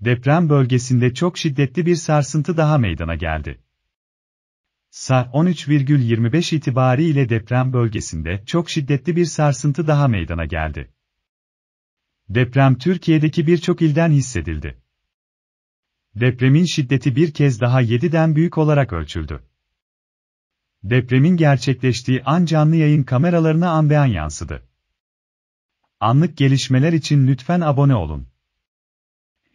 deprem bölgesinde çok şiddetli bir sarsıntı daha meydana geldi. Saat 13,25 itibariyle deprem bölgesinde çok şiddetli bir sarsıntı daha meydana geldi. Deprem Türkiye'deki birçok ilden hissedildi. Depremin şiddeti bir kez daha 7'den büyük olarak ölçüldü. Depremin gerçekleştiği an canlı yayın kameralarına anbean yansıdı. Anlık gelişmeler için lütfen abone olun.